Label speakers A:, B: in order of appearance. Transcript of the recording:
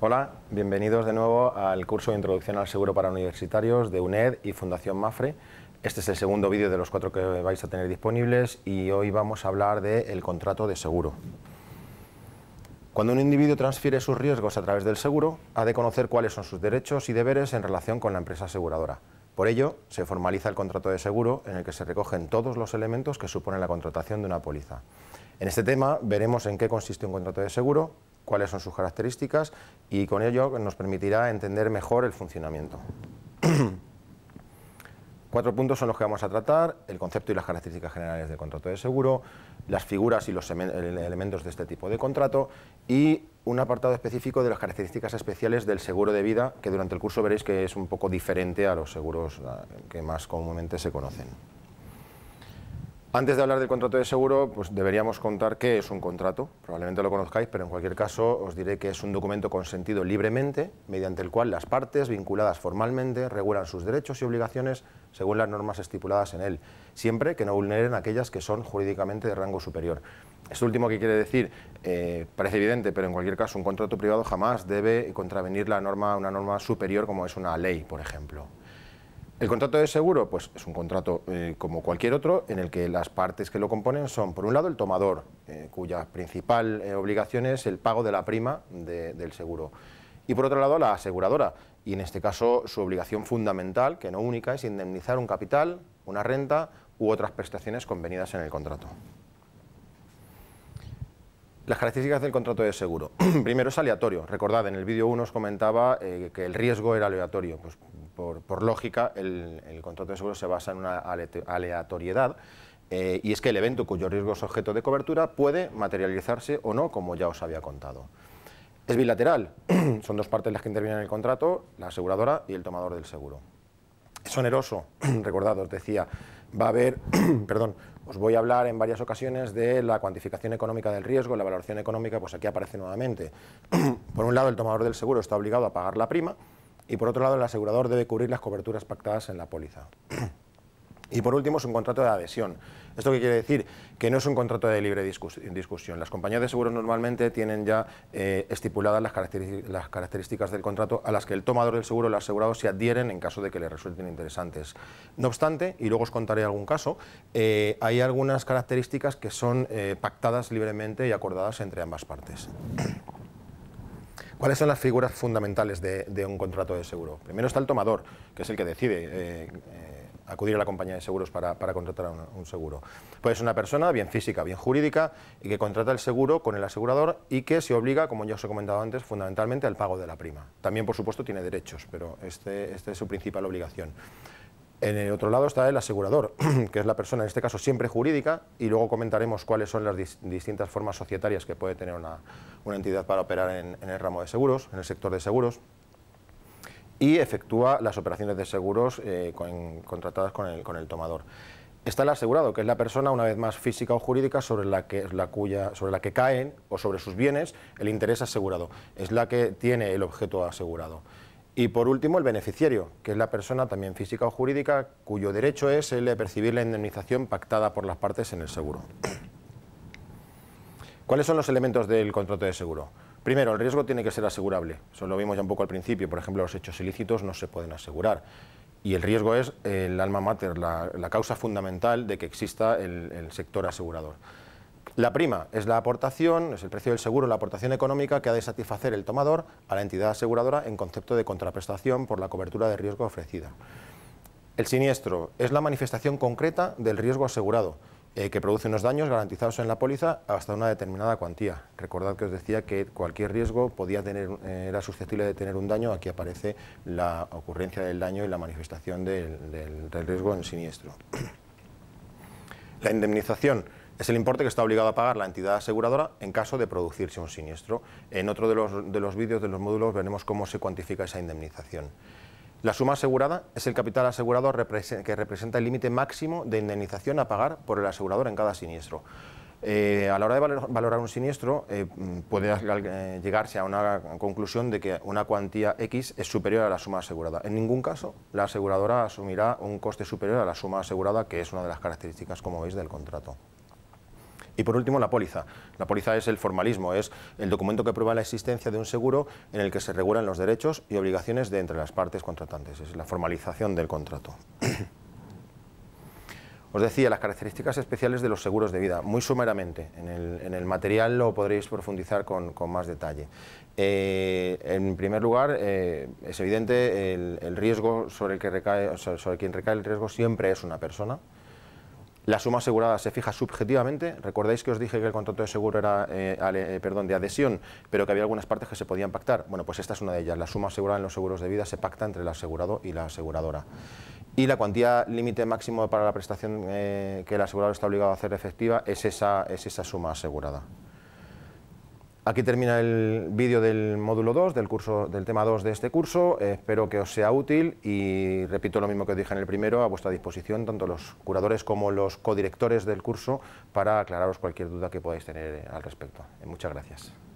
A: Hola, bienvenidos de nuevo al curso de Introducción al Seguro para Universitarios de UNED y Fundación MAFRE. Este es el segundo vídeo de los cuatro que vais a tener disponibles y hoy vamos a hablar del contrato de seguro. Cuando un individuo transfiere sus riesgos a través del seguro, ha de conocer cuáles son sus derechos y deberes en relación con la empresa aseguradora. Por ello, se formaliza el contrato de seguro en el que se recogen todos los elementos que suponen la contratación de una póliza. En este tema veremos en qué consiste un contrato de seguro, cuáles son sus características y con ello nos permitirá entender mejor el funcionamiento. Cuatro puntos son los que vamos a tratar, el concepto y las características generales del contrato de seguro, las figuras y los elementos de este tipo de contrato y un apartado específico de las características especiales del seguro de vida, que durante el curso veréis que es un poco diferente a los seguros que más comúnmente se conocen. Antes de hablar del contrato de seguro, pues deberíamos contar qué es un contrato. Probablemente lo conozcáis, pero en cualquier caso os diré que es un documento consentido libremente, mediante el cual las partes vinculadas formalmente regulan sus derechos y obligaciones según las normas estipuladas en él, siempre que no vulneren aquellas que son jurídicamente de rango superior. Esto último que quiere decir eh, parece evidente, pero en cualquier caso un contrato privado jamás debe contravenir la norma norma una una superior como es ley, por ejemplo. El contrato de seguro pues, es un contrato eh, como cualquier otro en el que las partes que lo componen son, por un lado, el tomador, eh, cuya principal eh, obligación es el pago de la prima del seguro, y por otro lado, la aseguradora, y en este caso su obligación fundamental, que no única, es indemnizar un capital, una renta u otras prestaciones convenidas en el contrato. Las características del contrato de seguro. Primero es aleatorio. Recordad, en el vídeo 1 os comentaba eh, que el riesgo era aleatorio. Pues por, lógica, el, contrato de seguro se basa en una aleatoriedad. Eh, y es que el evento cuyo riesgo es objeto de cobertura puede materializarse o no, como ya os había contado. Es bilateral, son dos partes las que intervienen en el contrato, la aseguradora y el tomador del seguro. Es oneroso, recordad, os decía, va a haber perdón, os voy a hablar en varias ocasiones de la cuantificación económica del riesgo, la valoración económica, pues aquí aparece nuevamente. por un lado, el tomador del seguro está obligado a pagar la prima y por otro lado, el asegurador debe cubrir las coberturas pactadas en la póliza. Y por último, es un contrato de adhesión. ¿Esto qué quiere decir? Que no es un contrato de libre discusión. Las compañías de seguros normalmente tienen ya eh, estipuladas las, características del contrato a las que el tomador del seguro o el asegurado se adhieren en caso de que le resulten interesantes. No obstante, y luego os contaré algún caso, eh, hay algunas características que son eh, pactadas libremente y acordadas entre ambas partes. ¿Cuáles son las figuras fundamentales de, de, un contrato de seguro? Primero está el tomador, que es el que decide acudir a la compañía de seguros para, contratar un, seguro. seguro. ser una persona, bien física, bien jurídica, y que contrata el seguro con el asegurador y que se obliga, como ya os he comentado antes, fundamentalmente al pago de la prima. También, por supuesto, tiene derechos, pero este, este es su principal obligación. En el otro lado está el asegurador, que es la persona, en este caso siempre jurídica, y luego comentaremos cuáles son las distintas formas societarias que puede tener una, entidad para operar en el ramo de seguros, en el sector de seguros y efectúa las operaciones de seguros eh, contratadas con el, tomador. Está el asegurado, que es la persona, una vez más física o jurídica, sobre la, que, la sobre la que caen o sobre sus bienes el interés asegurado. Es la que tiene el objeto asegurado. Y por último, el beneficiario, que es la persona también física o jurídica cuyo derecho es el de percibir la indemnización pactada por las partes en el seguro. ¿Cuáles son los elementos del contrato de seguro? Primero, el riesgo tiene que ser asegurable. Eso lo vimos ya un poco al principio. Por ejemplo, los hechos ilícitos no se pueden asegurar. Y el riesgo es el alma mater, la, causa fundamental de que exista el sector asegurador. La prima es la aportación, es el precio del seguro, la aportación económica que ha de satisfacer el tomador a la entidad aseguradora en concepto de contraprestación por la cobertura de riesgo ofrecida. El siniestro es la manifestación concreta del riesgo asegurado. Eh, que produce unos daños garantizados en la póliza hasta una determinada cuantía. Recordad que os decía que cualquier riesgo podía tener, eh, era susceptible de tener un daño, aquí aparece la ocurrencia del daño y la manifestación del, riesgo en siniestro. La indemnización es el importe que está obligado a pagar la entidad aseguradora en caso de producirse un siniestro. En otro de los, de los vídeos de los módulos veremos cómo se cuantifica esa indemnización. La suma asegurada es el capital asegurado que representa el límite máximo de indemnización a pagar por el asegurador en cada siniestro. Eh, a la hora de valorar un siniestro eh, puede eh, llegarse a una conclusión de que una cuantía X es superior a la suma asegurada. En ningún caso la aseguradora asumirá un coste superior a la suma asegurada, que es una de las características, como veis, del contrato. Y por último, la póliza. La póliza es el formalismo, es el documento que prueba la existencia de un seguro en el que se regulan los derechos y obligaciones de entre las partes contratantes. Es la formalización del contrato. Os decía las características especiales de los seguros de vida, muy sumeramente. En el, material lo podréis profundizar con, más detalle. Eh, en primer lugar, eh, es evidente el, el, riesgo sobre, el que recae, sobre quien recae el riesgo siempre es una persona. La suma asegurada se fija subjetivamente. Recordáis que os dije que el contrato de seguro era eh, eh, perdón, de adhesión, pero que había algunas partes que se podían pactar. Bueno, pues esta es una de ellas. La suma asegurada en los seguros de vida se pacta entre el asegurado y la aseguradora. Y la cuantía límite máximo para la prestación eh, que el asegurador está obligado a hacer efectiva es es esa suma asegurada. Aquí termina el vídeo del módulo 2, del, curso, del tema 2 de este curso. espero que os sea útil y repito lo mismo que os dije en el primero, a vuestra disposición, tanto los curadores como los codirectores del curso, para aclararos cualquier duda que podáis tener al respecto. muchas gracias.